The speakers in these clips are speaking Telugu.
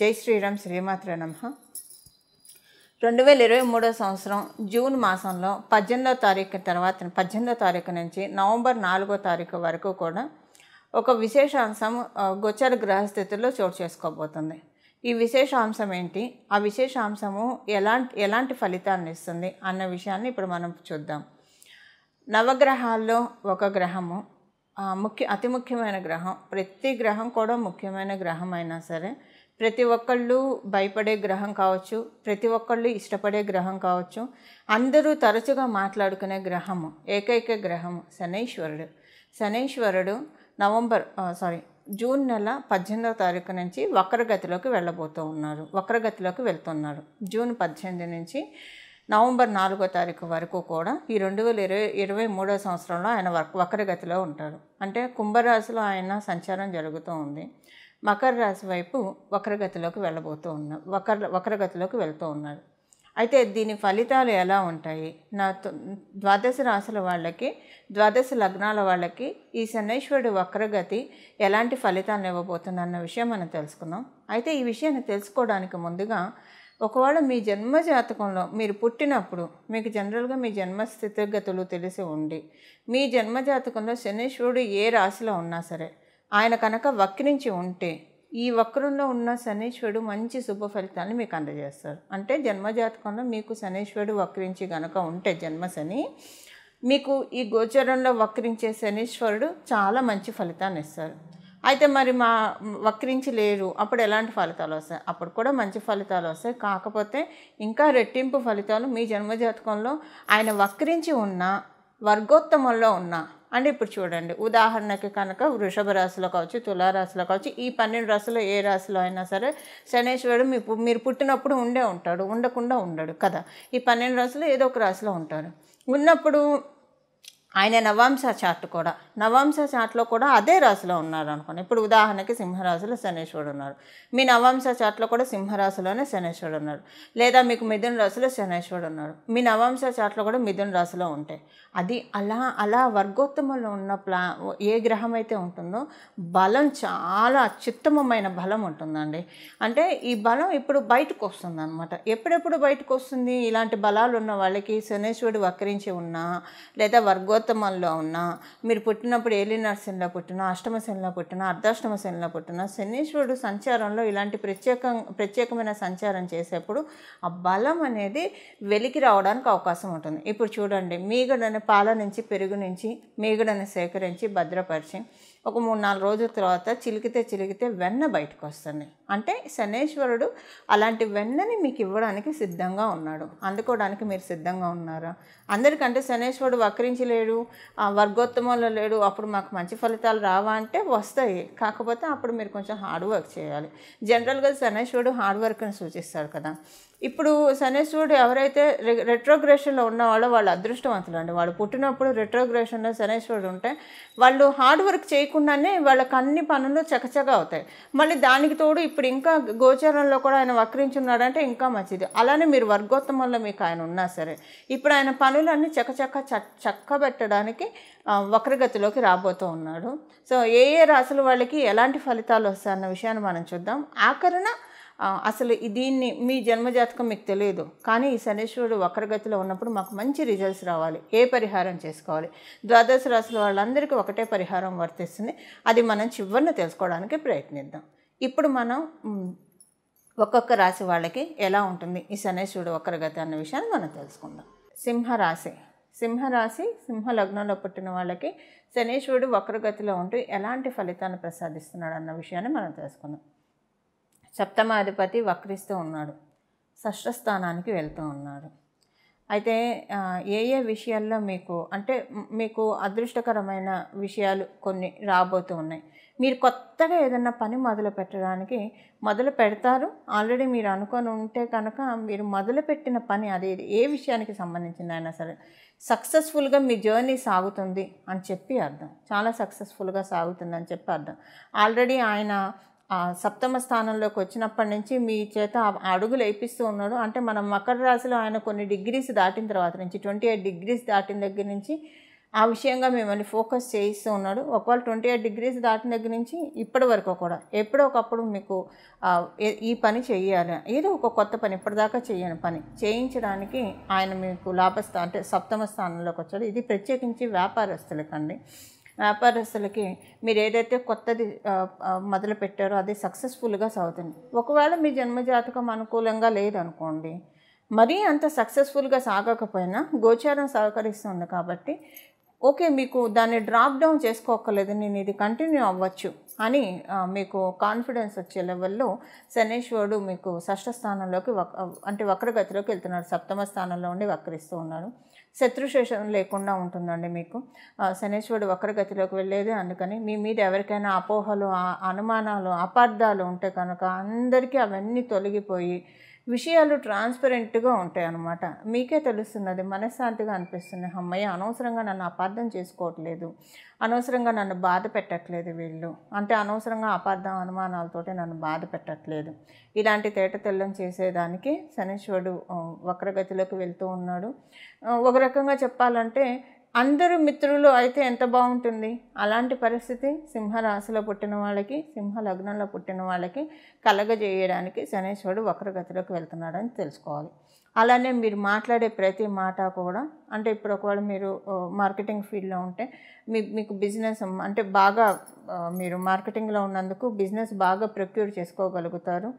జై శ్రీరామ్ శ్రీమాత్ర నమ రెండు వేల ఇరవై మూడో సంవత్సరం జూన్ మాసంలో పద్దెనిమిదో తారీఖు తర్వాత పద్దెనిమిదో తారీఖు నుంచి నవంబర్ నాలుగో తారీఖు వరకు కూడా ఒక విశేషాంశం గోచర గ్రహస్థితుల్లో చోటు చేసుకోబోతుంది ఈ విశేషాంశం ఏంటి ఆ విశేషాంశము ఎలాంటి ఎలాంటి ఫలితాన్ని ఇస్తుంది అన్న విషయాన్ని ఇప్పుడు మనం చూద్దాం నవగ్రహాల్లో ఒక గ్రహము ముఖ్య అతి ముఖ్యమైన గ్రహం ప్రతి గ్రహం కూడా ముఖ్యమైన గ్రహం అయినా సరే ప్రతి ఒక్కళ్ళు భయపడే గ్రహం కావచ్చు ప్రతి ఒక్కళ్ళు ఇష్టపడే గ్రహం కావచ్చు అందరూ తరచుగా మాట్లాడుకునే గ్రహము ఏకైక గ్రహము శనైశ్వరుడు శనైశ్వరుడు నవంబర్ సారీ జూన్ నెల పద్దెనిమిదవ తారీఖు నుంచి వక్రగతిలోకి వెళ్ళబోతూ ఉన్నారు వక్రగతిలోకి వెళ్తున్నారు జూన్ పద్దెనిమిది నుంచి నవంబర్ నాలుగో తారీఖు వరకు కూడా ఈ రెండు వేల ఇరవై ఇరవై మూడో సంవత్సరంలో ఆయన వక్రగతిలో ఉంటారు అంటే కుంభరాశిలో ఆయన సంచారం జరుగుతూ ఉంది మకర రాశి వైపు వక్రగతిలోకి వెళ్ళబోతూ ఉన్నా వక్ర వక్రగతిలోకి వెళ్తూ ఉన్నారు అయితే దీని ఫలితాలు ఎలా ఉంటాయి నా ద్వాదశ రాశుల వాళ్ళకి ద్వాదశ లగ్నాల వాళ్ళకి ఈ శనేశ్వరుడు వక్రగతి ఎలాంటి ఫలితాలను ఇవ్వబోతుంది అన్న విషయం మనం తెలుసుకున్నాం అయితే ఈ విషయాన్ని తెలుసుకోవడానికి ముందుగా ఒకవేళ మీ జన్మ జాతకంలో మీరు పుట్టినప్పుడు మీకు జనరల్గా మీ జన్మ స్థితిగతులు తెలిసి ఉండి మీ జన్మ జాతకంలో శనేశ్వరుడు ఏ రాశిలో ఉన్నా సరే ఆయన కనుక వక్రించి ఉంటే ఈ వక్రంలో ఉన్న శనీశ్వరుడు మంచి శుభ ఫలితాన్ని మీకు అందజేస్తారు అంటే జన్మజాతకంలో మీకు శనీశ్వరుడు వక్రించి గనక ఉంటే జన్మ శని మీకు ఈ గోచరంలో వక్రించే శనీశ్వరుడు చాలా మంచి ఫలితాన్ని ఇస్తారు అయితే మరి మా వక్రించి లేరు అప్పుడు ఎలాంటి ఫలితాలు వస్తాయి అప్పుడు కూడా మంచి ఫలితాలు వస్తాయి కాకపోతే ఇంకా రెట్టింపు ఫలితాలు మీ జన్మజాతకంలో ఆయన వక్రించి ఉన్న వర్గోత్తమంలో ఉన్న అంటే ఇప్పుడు చూడండి ఉదాహరణకి కనుక వృషభ రాశిలో కావచ్చు తులారాశిలో కావచ్చు ఈ పన్నెండు రాశులు ఏ రాశిలో అయినా సరే శనేశ్వరుడు మీ మీరు పుట్టినప్పుడు ఉండే ఉంటాడు ఉండకుండా ఉండడు కదా ఈ పన్నెండు రాశులు ఏదో ఒక రాశిలో ఉంటాడు ఉన్నప్పుడు ఆయన నవాంశ చార్ట్ కూడా నవాంశ చార్ట్లో కూడా అదే రాశిలో ఉన్నారు అనుకోండి ఇప్పుడు ఉదాహరణకి సింహరాశిలో శనేశ్వరుడు ఉన్నారు మీ నవాంశ చార్ట్లో కూడా సింహరాశిలోనే శనేశ్వరుడు ఉన్నారు లేదా మీకు మిథున రాశిలో శనేశ్వరుడు ఉన్నారు మీ నవాంశ చార్ట్లో కూడా మిథున రాశిలో ఉంటాయి అది అలా అలా వర్గోత్తమంలో ఉన్న ప్లా ఏ గ్రహం అయితే ఉంటుందో బలం చాలా అత్యుత్తమమైన బలం ఉంటుందండి అంటే ఈ బలం ఇప్పుడు బయటకు వస్తుంది అనమాట ఎప్పుడెప్పుడు బయటకు వస్తుంది ఇలాంటి బలాలు ఉన్న వాళ్ళకి శనేశ్వరుడు వక్రించి ఉన్నా లేదా వర్గోత్ తిలోత్తమంలో ఉన్న మీరు పుట్టినప్పుడు ఏలినాడు శనిలో పుట్టిన అష్టమ శనిలో పుట్టిన అర్ధాష్టమ శనిలో పుట్టిన శనీశ్వరుడు సంచారంలో ఇలాంటి ప్రత్యేక ప్రత్యేకమైన సంచారం చేసేప్పుడు ఆ బలం అనేది వెలికి రావడానికి అవకాశం ఉంటుంది ఇప్పుడు చూడండి మీగడని పాల నుంచి పెరుగు నుంచి మీగడని సేకరించి భద్రపరిచి ఒక మూడు నాలుగు రోజుల తర్వాత చిలికితే చిలికితే వెన్న బయటకు వస్తుంది అంటే శనేశ్వరుడు అలాంటి వెన్నని మీకు ఇవ్వడానికి సిద్ధంగా ఉన్నాడు అందుకోవడానికి మీరు సిద్ధంగా ఉన్నారా అందరికంటే శనేశ్వరుడు వక్రించలేడు లేడు వర్గోత్తమంలో లేడు అప్పుడు మాకు మంచి ఫలితాలు రావా అంటే వస్తాయి కాకపోతే అప్పుడు మీరు కొంచెం హార్డ్ వర్క్ చేయాలి జనరల్గా శనేశ్వరుడు హార్డ్ వర్క్ని సూచిస్తాడు కదా ఇప్పుడు శనేశ్వరుడు ఎవరైతే రెట్రోగ్రేషన్లో ఉన్నవాళ్ళో వాళ్ళు అదృష్టవంతులు అండి వాళ్ళు పుట్టినప్పుడు రెట్రోగ్రేషన్లో శనేశ్వరుడు ఉంటే వాళ్ళు హార్డ్ వర్క్ చేయకుండానే వాళ్ళకి అన్ని పనులు చకచక అవుతాయి మళ్ళీ దానికి తోడు ఇప్పుడు ఇంకా గోచరంలో కూడా ఆయన వక్రించున్నాడంటే ఇంకా మంచిది అలానే మీరు వర్గోత్తమంలో మీకు ఆయన ఉన్నా సరే ఇప్పుడు ఆయన పనులన్నీ చకచక్క చక్క కూడగట్టడానికి వక్రగతిలోకి రాబోతూ ఉన్నాడు సో ఏ ఏ రాసుల వాళ్ళకి ఎలాంటి ఫలితాలు వస్తాయన్న విషయాన్ని మనం చూద్దాం ఆఖరణ అసలు దీన్ని మీ జన్మజాతకం మీకు తెలియదు కానీ ఈ శనేశ్వరుడు వక్రగతిలో ఉన్నప్పుడు మాకు మంచి రిజల్ట్స్ రావాలి ఏ పరిహారం చేసుకోవాలి ద్వాదశ రాశుల వాళ్ళందరికీ ఒకటే పరిహారం వర్తిస్తుంది అది మనం చివరిని తెలుసుకోవడానికి ప్రయత్నిద్దాం ఇప్పుడు మనం ఒక్కొక్క రాశి వాళ్ళకి ఎలా ఉంటుంది ఈ శనేశ్వరుడు వక్రగతి అన్న విషయాన్ని మనం తెలుసుకుందాం సింహరాశి సింహరాశి సింహ లగ్నంలో పుట్టిన వాళ్ళకి శనీశ్వరుడు వక్రగతిలో ఉంటూ ఎలాంటి ఫలితాన్ని ప్రసాదిస్తున్నాడు అన్న విషయాన్ని మనం తెలుసుకుందాం సప్తమాధిపతి వక్రిస్తూ ఉన్నాడు షష్ఠస్థానానికి వెళ్తూ ఉన్నాడు అయితే ఏ ఏ విషయాల్లో మీకు అంటే మీకు అదృష్టకరమైన విషయాలు కొన్ని రాబోతూ ఉన్నాయి మీరు కొత్తగా ఏదైనా పని మొదలు పెట్టడానికి మొదలు పెడతారు ఆల్రెడీ మీరు అనుకొని ఉంటే కనుక మీరు మొదలుపెట్టిన పని అది ఏ విషయానికి సంబంధించింది అయినా సరే సక్సెస్ఫుల్గా మీ జర్నీ సాగుతుంది అని చెప్పి అర్థం చాలా సక్సెస్ఫుల్గా సాగుతుంది అని చెప్పి అర్థం ఆల్రెడీ ఆయన సప్తమ స్థానంలోకి వచ్చినప్పటి నుంచి మీ చేత అడుగులు వేయిస్తూ ఉన్నాడు అంటే మనం మకర రాశిలో ఆయన కొన్ని డిగ్రీస్ దాటిన తర్వాత నుంచి ట్వంటీ ఎయిట్ డిగ్రీస్ దాటిన దగ్గర నుంచి ఆ విషయంగా మిమ్మల్ని ఫోకస్ చేయిస్తూ ఉన్నాడు ఒకవేళ ట్వంటీ ఎయిట్ డిగ్రీస్ దాటిన దగ్గర నుంచి ఇప్పటి వరకు కూడా ఎప్పుడో ఒకప్పుడు మీకు ఈ పని చేయాలి ఏదో ఒక కొత్త పని ఇప్పటిదాకా చేయని పని చేయించడానికి ఆయన మీకు లాభస్థా అంటే సప్తమ స్థానంలోకి వచ్చాడు ఇది ప్రత్యేకించి వ్యాపారస్తులకండి వ్యాపారస్తులకి మీరు ఏదైతే కొత్తది మొదలు పెట్టారో అది సక్సెస్ఫుల్గా సాగుతుంది ఒకవేళ మీ జన్మజాతకం అనుకూలంగా లేదనుకోండి మరీ అంత సక్సెస్ఫుల్గా సాగకపోయినా గోచారం సహకరిస్తుంది కాబట్టి ఓకే మీకు దాన్ని డ్రాప్ డౌన్ చేసుకోకలేదు నేను ఇది కంటిన్యూ అవ్వచ్చు అని మీకు కాన్ఫిడెన్స్ వచ్చే లెవెల్లో శనేశ్వరుడు మీకు షష్ఠ స్థానంలోకి అంటే వక్రగతిలోకి వెళ్తున్నాడు సప్తమ స్థానంలో ఉండి వక్రిస్తూ ఉన్నాడు శత్రుశేషం లేకుండా ఉంటుందండి మీకు శనేశ్వరుడు వక్రగతిలోకి వెళ్ళేది అందుకని మీ మీద ఎవరికైనా అపోహలు అనుమానాలు అపార్థాలు ఉంటే కనుక అందరికీ అవన్నీ తొలగిపోయి విషయాలు ట్రాన్స్పరెంట్గా ఉంటాయి అనమాట మీకే తెలుస్తున్నది మనశ్శాంతిగా అనిపిస్తుంది అమ్మయ్య అనవసరంగా నన్ను అపార్థం చేసుకోవట్లేదు అనవసరంగా నన్ను బాధ పెట్టట్లేదు వీళ్ళు అంటే అనవసరంగా అపార్థం అనుమానాలతోటి నన్ను బాధ పెట్టట్లేదు ఇలాంటి తేట తెల్లం చేసేదానికి శనీశ్వరుడు వక్రగతిలోకి వెళ్తూ ఉన్నాడు ఒక రకంగా చెప్పాలంటే అందరూ మిత్రులు అయితే ఎంత బాగుంటుంది అలాంటి పరిస్థితి సింహరాశిలో పుట్టిన వాళ్ళకి సింహ లగ్నంలో పుట్టిన వాళ్ళకి కలగజేయడానికి శనేశ్వరుడు వక్రగతిలోకి వెళ్తున్నాడని తెలుసుకోవాలి అలానే మీరు మాట్లాడే ప్రతి మాట కూడా అంటే ఇప్పుడు ఒకవేళ మీరు మార్కెటింగ్ ఫీల్డ్లో ఉంటే మీ మీకు బిజినెస్ అంటే బాగా మీరు మార్కెటింగ్లో ఉన్నందుకు బిజినెస్ బాగా ప్రొక్యూర్ చేసుకోగలుగుతారు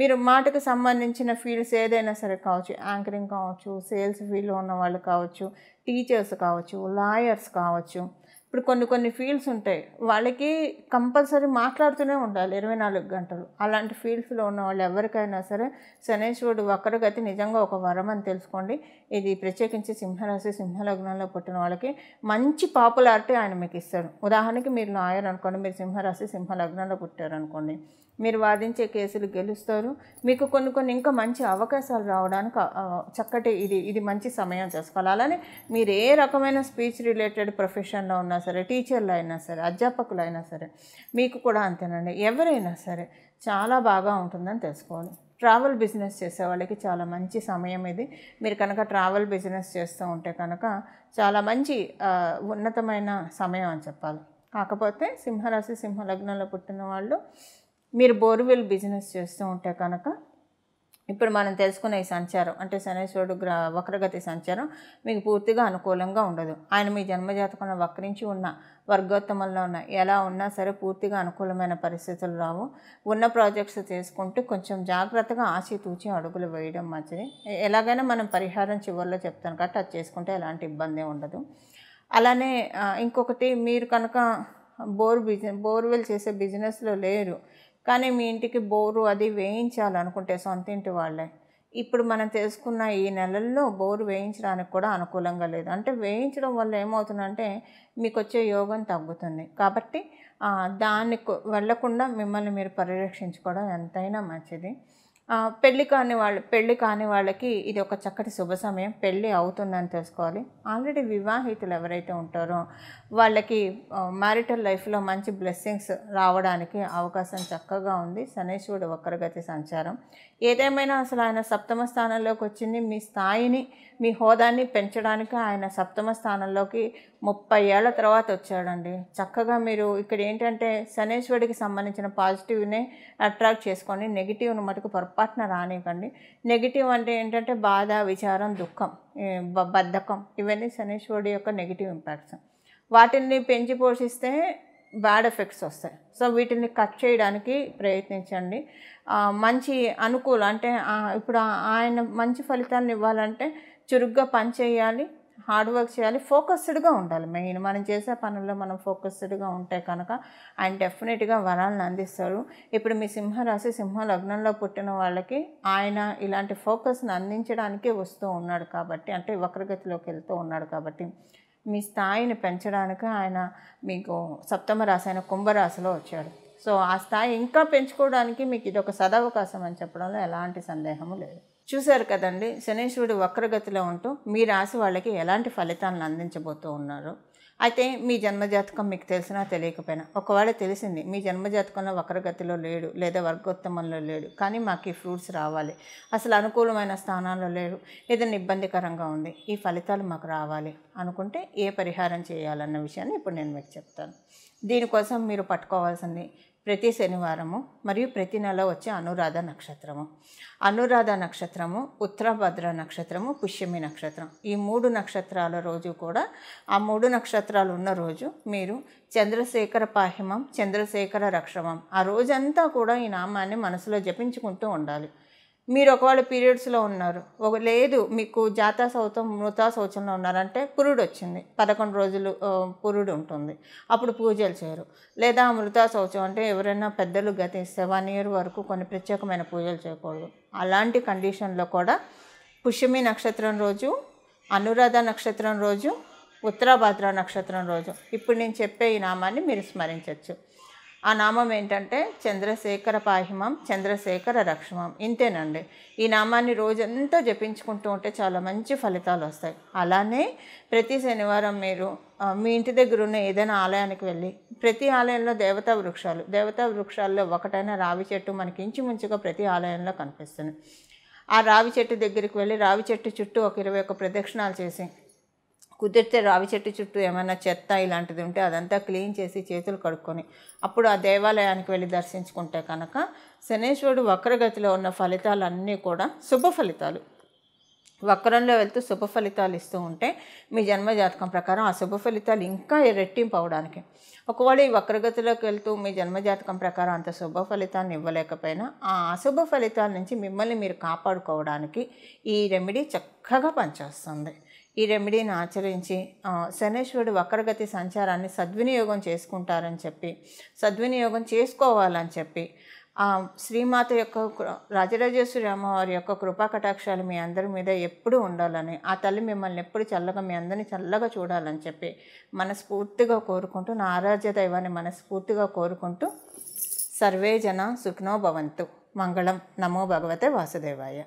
మీరు మాటకు సంబంధించిన ఫీల్డ్స్ ఏదైనా సరే కావచ్చు యాంకరింగ్ కావచ్చు సేల్స్ ఫీల్డ్లో ఉన్న వాళ్ళు కావచ్చు టీచర్స్ కావచ్చు లాయర్స్ కావచ్చు ఇప్పుడు కొన్ని కొన్ని ఫీల్డ్స్ ఉంటాయి వాళ్ళకి కంపల్సరీ మాట్లాడుతూనే ఉండాలి ఇరవై నాలుగు గంటలు అలాంటి ఫీల్డ్స్లో ఉన్న వాళ్ళు ఎవరికైనా సరే శనేశ్వరుడు ఒక్కరికైతే నిజంగా ఒక వరం అని తెలుసుకోండి ఇది ప్రత్యేకించి సింహరాశి సింహలగ్నంలో పుట్టిన వాళ్ళకి మంచి పాపులారిటీ ఆయన మీకు ఇస్తాడు ఉదాహరణకి మీరు లాయర్ అనుకోండి మీరు సింహరాశి సింహలగ్నంలో పుట్టారు అనుకోండి మీరు వాదించే కేసులు గెలుస్తారు మీకు కొన్ని కొన్ని ఇంకా మంచి అవకాశాలు రావడానికి చక్కటి ఇది ఇది మంచి సమయం చేసుకోవాలి అలానే మీరు ఏ రకమైన స్పీచ్ రిలేటెడ్ ప్రొఫెషన్లో ఉన్నా సరే టీచర్లు అయినా సరే అధ్యాపకులు అయినా సరే మీకు కూడా అంతేనండి ఎవరైనా సరే చాలా బాగా ఉంటుందని తెలుసుకోవాలి ట్రావెల్ బిజినెస్ చేసే వాళ్ళకి చాలా మంచి సమయం ఇది మీరు కనుక ట్రావెల్ బిజినెస్ చేస్తూ ఉంటే కనుక చాలా మంచి ఉన్నతమైన సమయం అని చెప్పాలి కాకపోతే సింహరాశి సింహలగ్నంలో పుట్టిన వాళ్ళు మీరు బోర్వెల్ బిజినెస్ చేస్తూ ఉంటే కనుక ఇప్పుడు మనం తెలుసుకునే ఈ సంచారం అంటే శనేశ్వరుడు గ్ర వక్రగతి సంచారం మీకు పూర్తిగా అనుకూలంగా ఉండదు ఆయన మీ జన్మజాతకంలో వక్రించి ఉన్న వర్గోత్తమంలో ఉన్న ఎలా ఉన్నా సరే పూర్తిగా అనుకూలమైన పరిస్థితులు రావు ఉన్న ప్రాజెక్ట్స్ చేసుకుంటూ కొంచెం జాగ్రత్తగా ఆచితూచి అడుగులు వేయడం మంచిది ఎలాగైనా మనం పరిహారం చివరిలో చెప్తాను కాబట్టి అది చేసుకుంటే ఎలాంటి ఇబ్బంది ఉండదు అలానే ఇంకొకటి మీరు కనుక బోర్ బిజినెస్ బోర్వెల్ చేసే బిజినెస్లో లేరు కానీ మీ ఇంటికి బోరు అది వేయించాలనుకుంటే సొంత ఇంటి వాళ్ళే ఇప్పుడు మనం తెలుసుకున్న ఈ నెలల్లో బోరు వేయించడానికి కూడా అనుకూలంగా లేదు అంటే వేయించడం వల్ల ఏమవుతుందంటే మీకు వచ్చే యోగం తగ్గుతుంది కాబట్టి దానికి వెళ్లకుండా మిమ్మల్ని మీరు పరిరక్షించుకోవడం ఎంతైనా మంచిది పెళ్ళి కాని వాళ్ళు పెళ్ళి కాని వాళ్ళకి ఇది ఒక చక్కటి శుభ సమయం పెళ్ళి అవుతుందని తెలుసుకోవాలి ఆల్రెడీ వివాహితులు ఎవరైతే ఉంటారో వాళ్ళకి మ్యారిటల్ లైఫ్లో మంచి బ్లెస్సింగ్స్ రావడానికి అవకాశం చక్కగా ఉంది శనేశ్వరుడు వక్రగతి సంచారం ఏదేమైనా అసలు ఆయన సప్తమ స్థానంలోకి వచ్చింది మీ స్థాయిని మీ హోదాని పెంచడానికి ఆయన సప్తమ స్థానంలోకి ముప్పై ఏళ్ళ తర్వాత వచ్చాడండి చక్కగా మీరు ఇక్కడ ఏంటంటే శనేశ్వరుడికి సంబంధించిన పాజిటివ్నే అట్రాక్ట్ చేసుకొని నెగిటివ్ను మటుకు పరు పొరపాటున రానివ్వండి నెగిటివ్ అంటే ఏంటంటే బాధ విచారం దుఃఖం బద్ధకం ఇవన్నీ శనీశ్వరుడి యొక్క నెగిటివ్ ఇంపాక్ట్స్ వాటిని పెంచి పోషిస్తే బ్యాడ్ ఎఫెక్ట్స్ వస్తాయి సో వీటిని కట్ చేయడానికి ప్రయత్నించండి మంచి అనుకూల అంటే ఇప్పుడు ఆయన మంచి ఫలితాన్ని ఇవ్వాలంటే చురుగ్గా పనిచేయాలి హార్డ్ వర్క్ చేయాలి ఫోకస్డ్గా ఉండాలి మెయిన్ మనం చేసే పనుల్లో మనం ఫోకస్డ్గా ఉంటే కనుక ఆయన డెఫినెట్గా వరాలను అందిస్తారు ఇప్పుడు మీ సింహరాశి సింహ లగ్నంలో పుట్టిన వాళ్ళకి ఆయన ఇలాంటి ఫోకస్ని అందించడానికే వస్తూ ఉన్నాడు కాబట్టి అంటే వక్రగతిలోకి వెళ్తూ ఉన్నాడు కాబట్టి మీ స్థాయిని పెంచడానికి ఆయన మీకు సప్తమ రాశి అయిన కుంభరాశిలో వచ్చాడు సో ఆ స్థాయి ఇంకా పెంచుకోవడానికి మీకు ఇది ఒక సదవకాశం అని చెప్పడంలో ఎలాంటి సందేహము లేదు చూశారు కదండి శనీశ్వరుడు వక్రగతిలో ఉంటూ మీ రాశి వాళ్ళకి ఎలాంటి ఫలితాలను అందించబోతూ ఉన్నారు అయితే మీ జన్మజాతకం మీకు తెలిసినా తెలియకపోయినా ఒకవేళ తెలిసింది మీ జన్మజాతకంలో వక్రగతిలో లేడు లేదా వర్గోత్తమంలో లేడు కానీ మాకు ఈ ఫ్రూట్స్ రావాలి అసలు అనుకూలమైన స్థానాల్లో లేడు ఏదైనా ఇబ్బందికరంగా ఉంది ఈ ఫలితాలు మాకు రావాలి అనుకుంటే ఏ పరిహారం చేయాలన్న విషయాన్ని ఇప్పుడు నేను మీకు చెప్తాను దీనికోసం మీరు పట్టుకోవాల్సింది ప్రతి శనివారము మరియు ప్రతి నెల వచ్చే అనురాధ నక్షత్రము అనురాధ నక్షత్రము ఉత్తరభద్ర నక్షత్రము పుష్యమి నక్షత్రం ఈ మూడు నక్షత్రాల రోజు కూడా ఆ మూడు నక్షత్రాలు ఉన్న రోజు మీరు చంద్రశేఖర పాహిమం చంద్రశేఖర రక్షమం ఆ రోజంతా కూడా ఈ నామాన్ని మనసులో జపించుకుంటూ ఉండాలి మీరు ఒకవేళ పీరియడ్స్లో ఉన్నారు ఒక లేదు మీకు జాతా సౌతం మృతా శౌచంలో ఉన్నారంటే పురుడు వచ్చింది పదకొండు రోజులు పురుడు ఉంటుంది అప్పుడు పూజలు చేయరు లేదా మృతా శౌచం అంటే ఎవరైనా పెద్దలు గతి వన్ ఇయర్ వరకు కొన్ని ప్రత్యేకమైన పూజలు చేయకూడదు అలాంటి కండిషన్లో కూడా పుష్యమి నక్షత్రం రోజు అనురాధ నక్షత్రం రోజు ఉత్తరాభాద్ర నక్షత్రం రోజు ఇప్పుడు నేను చెప్పే ఈ నామాన్ని మీరు స్మరించవచ్చు ఆ నామం ఏంటంటే చంద్రశేఖర పాహిమం చంద్రశేఖర రక్షమం ఇంతేనండి ఈ నామాన్ని రోజంతా జపించుకుంటూ ఉంటే చాలా మంచి ఫలితాలు వస్తాయి అలానే ప్రతి శనివారం మీరు మీ ఇంటి దగ్గర ఉన్న ఏదైనా ఆలయానికి వెళ్ళి ప్రతి ఆలయంలో దేవతా వృక్షాలు దేవతా వృక్షాల్లో ఒకటైన రావి చెట్టు మనకి ఇంచుమించుగా ప్రతి ఆలయంలో కనిపిస్తుంది ఆ రావి చెట్టు దగ్గరికి వెళ్ళి రావి చెట్టు చుట్టూ ఒక ఇరవై ఒక ప్రదక్షిణాలు చేసి కుదిరితే రావి చెట్టు చుట్టూ ఏమైనా చెత్త ఇలాంటిది ఉంటే అదంతా క్లీన్ చేసి చేతులు కడుక్కొని అప్పుడు ఆ దేవాలయానికి వెళ్ళి దర్శించుకుంటే కనుక శనేశ్వరుడు వక్రగతిలో ఉన్న ఫలితాలన్నీ కూడా శుభ ఫలితాలు వక్రంలో వెళ్తూ శుభ ఫలితాలు ఇస్తూ ఉంటే మీ జన్మ జాతకం ప్రకారం ఆ శుభ ఫలితాలు ఇంకా రెట్టింపు అవడానికి ఒకవేళ ఈ వక్రగతిలోకి వెళ్తూ మీ జన్మ జాతకం ప్రకారం అంత శుభ ఫలితాన్ని ఇవ్వలేకపోయినా ఆ అశుభ ఫలితాల నుంచి మిమ్మల్ని మీరు కాపాడుకోవడానికి ఈ రెమెడీ చక్కగా పనిచేస్తుంది ఈ రెమెడీని ఆచరించి శనేశ్వరుడు వక్రగతి సంచారాన్ని సద్వినియోగం చేసుకుంటారని చెప్పి సద్వినియోగం చేసుకోవాలని చెప్పి శ్రీమాత యొక్క రాజరాజేశ్వరి అమ్మవారి యొక్క కృపా కటాక్షాలు మీ అందరి మీద ఎప్పుడు ఉండాలని ఆ తల్లి మిమ్మల్ని ఎప్పుడు చల్లగా మీ అందరినీ చల్లగా చూడాలని చెప్పి మనస్ఫూర్తిగా కోరుకుంటూ నా ఆరాధ్య దైవాన్ని మనస్ఫూర్తిగా కోరుకుంటూ సర్వే జన సుఖినో భవంతు మంగళం నమో భగవతే వాసుదేవాయ